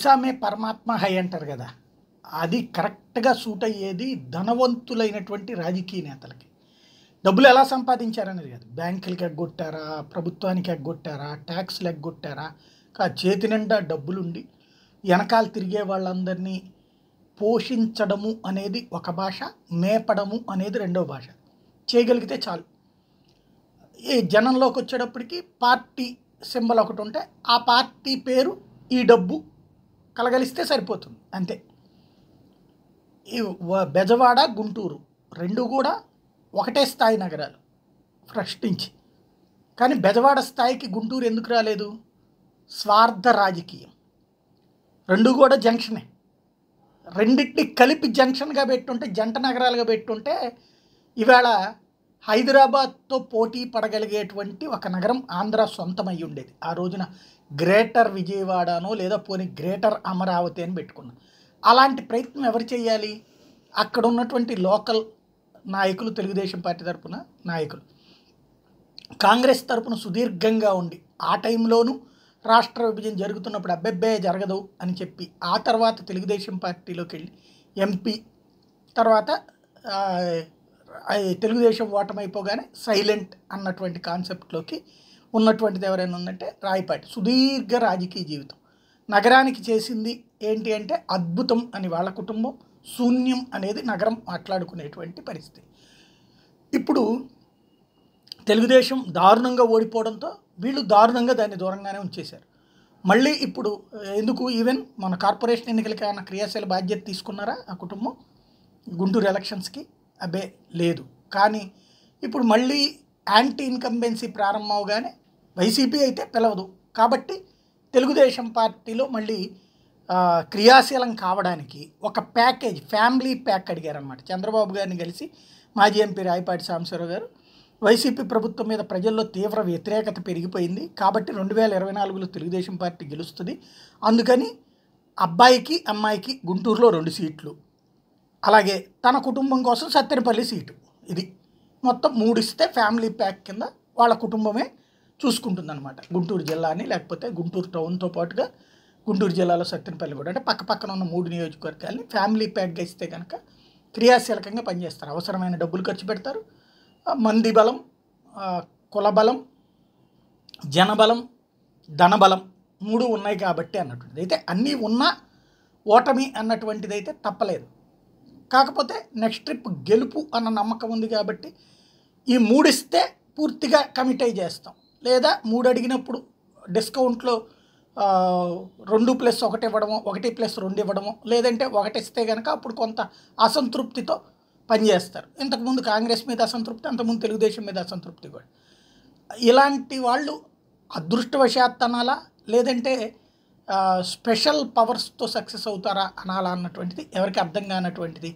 పైసామే పరమాత్మ హై అంటారు కదా అది కరెక్ట్గా సూట్ అయ్యేది ధనవంతులైనటువంటి రాజకీయ నేతలకి డబ్బులు ఎలా సంపాదించారనేది కాదు బ్యాంకులకి ఎగ్గొట్టారా ప్రభుత్వానికి ఎగ్గొట్టారా ట్యాక్స్లు ఎగ్గొట్టారా కా చేతి నిండా డబ్బులుండి వెనకాల తిరిగే వాళ్ళందరినీ పోషించడము అనేది ఒక భాష మేపడము అనేది రెండో భాష చేయగలిగితే చాలు ఈ జనంలోకి వచ్చేటప్పటికి పార్టీ సింబల్ ఒకటి ఉంటే ఆ పార్టీ పేరు ఈ డబ్బు కలగలిస్తే సరిపోతుంది అంతే ఈ బెజవాడ గుంటూరు రెండు కూడా ఒకటే స్థాయి నగరాలు ఫస్ట్ నుంచి కానీ బెజవాడ స్థాయికి గుంటూరు ఎందుకు రాలేదు స్వార్థ రాజకీయం రెండు కూడా జంక్షనే రెండింటిని కలిపి జంక్షన్గా పెట్టుంటే జంట నగరాలుగా పెట్టుంటే ఇవాళ హైదరాబాద్తో పోటీ పడగలిగేటువంటి ఒక నగరం ఆంధ్ర సొంతమై ఉండేది ఆ రోజున గ్రేటర్ విజయవాడనో లేదా పోనీ గ్రేటర్ అమరావతి అని పెట్టుకున్నాం అలాంటి ప్రయత్నం ఎవరు చేయాలి అక్కడ ఉన్నటువంటి లోకల్ నాయకులు తెలుగుదేశం పార్టీ తరఫున నాయకులు కాంగ్రెస్ తరపున సుదీర్ఘంగా ఉండి ఆ టైంలోనూ రాష్ట్ర విభజన జరుగుతున్నప్పుడు అబ్బెబ్బే జరగదు అని చెప్పి ఆ తర్వాత తెలుగుదేశం పార్టీలోకి వెళ్ళి ఎంపీ తర్వాత తెలుగుదేశం ఓటమైపోగానే సైలెంట్ అన్నటువంటి కాన్సెప్ట్లోకి ఉన్నటువంటిది ఎవరైనా ఉందంటే రాయపాటి సుదీర్ఘ రాజకీయ జీవితం నగరానికి చేసింది ఏంటి అంటే అద్భుతం అని వాళ్ళ కుటుంబం శూన్యం అనేది నగరం మాట్లాడుకునేటువంటి పరిస్థితి ఇప్పుడు తెలుగుదేశం దారుణంగా ఓడిపోవడంతో వీళ్ళు దారుణంగా దాన్ని దూరంగానే ఉంచేశారు మళ్ళీ ఇప్పుడు ఎందుకు ఈవెన్ మన కార్పొరేషన్ ఎన్నికలకి ఏమైనా క్రియాశీల బాధ్యత తీసుకున్నారా ఆ కుటుంబం గుంటూరు ఎలక్షన్స్కి అబ్బే లేదు కానీ ఇప్పుడు మళ్ళీ యాంటీ ఇన్కంబెన్సీ ప్రారంభం అవగానే వైసీపీ అయితే పిలవదు కాబట్టి తెలుగుదేశం పార్టీలో మళ్ళీ క్రియాశీలం కావడానికి ఒక ప్యాకేజ్ ఫ్యామిలీ ప్యాక్ అడిగారనమాట చంద్రబాబు గారిని కలిసి మాజీ ఎంపీ రాయపాటి సాంబశివరావు గారు వైసీపీ ప్రభుత్వం మీద ప్రజల్లో తీవ్ర వ్యతిరేకత పెరిగిపోయింది కాబట్టి రెండు వేల ఇరవై నాలుగులో తెలుగుదేశం పార్టీ గెలుస్తుంది అందుకని అబ్బాయికి అమ్మాయికి గుంటూరులో రెండు సీట్లు అలాగే తన కుటుంబం కోసం సత్తెనపల్లి సీటు ఇది మొత్తం మూడిస్తే ఫ్యామిలీ ప్యాక్ కింద వాళ్ళ కుటుంబమే చూసుకుంటుందన్నమాట గుంటూరు జిల్లా అని లేకపోతే గుంటూరు టౌన్తో పాటుగా గుంటూరు జిల్లాలో సత్తెనపల్లి కూడా అంటే పక్క పక్కన ఉన్న మూడు నియోజకవర్గాల్ని ఫ్యామిలీ ప్యాక్గా ఇస్తే కనుక క్రియాశీలకంగా పనిచేస్తారు అవసరమైన డబ్బులు ఖర్చు పెడతారు మంది బలం కులబలం జనబలం ధనబలం మూడు ఉన్నాయి కాబట్టి అన్నటువంటిది అయితే అన్నీ ఉన్నా ఓటమి అన్నటువంటిది అయితే తప్పలేదు కాకపోతే నెక్స్ట్ ట్రిప్ గెలుపు అన్న నమ్మకం ఉంది కాబట్టి ఈ మూడిస్తే పూర్తిగా కమిట్ అయి చేస్తాం లేదా మూడు అడిగినప్పుడు డిస్కౌంట్లో రెండు ప్లస్ ఒకటి ఇవ్వడము ఒకటి ప్లస్ రెండు ఇవ్వడము లేదంటే ఒకటి ఇస్తే కనుక అప్పుడు కొంత అసంతృప్తితో పనిచేస్తారు ఇంతకుముందు కాంగ్రెస్ మీద అసంతృప్తి అంతకుముందు తెలుగుదేశం మీద అసంతృప్తి కూడా ఇలాంటి వాళ్ళు అదృష్టవశాత్తనాలా లేదంటే స్పెషల్ పవర్స్తో సక్సెస్ అవుతారా అనాలా అన్నటువంటిది ఎవరికి అర్థం కానటువంటిది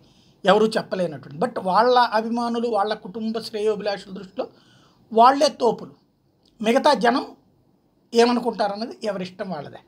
ఎవరు చెప్పలేనటువంటి బట్ వాళ్ళ అభిమానులు వాళ్ళ కుటుంబ శ్రేయోభిలాషుల దృష్టిలో వాళ్లే తోపులు మిగతా జనం ఏమనుకుంటారన్నది ఎవరిష్టం వాళ్ళదే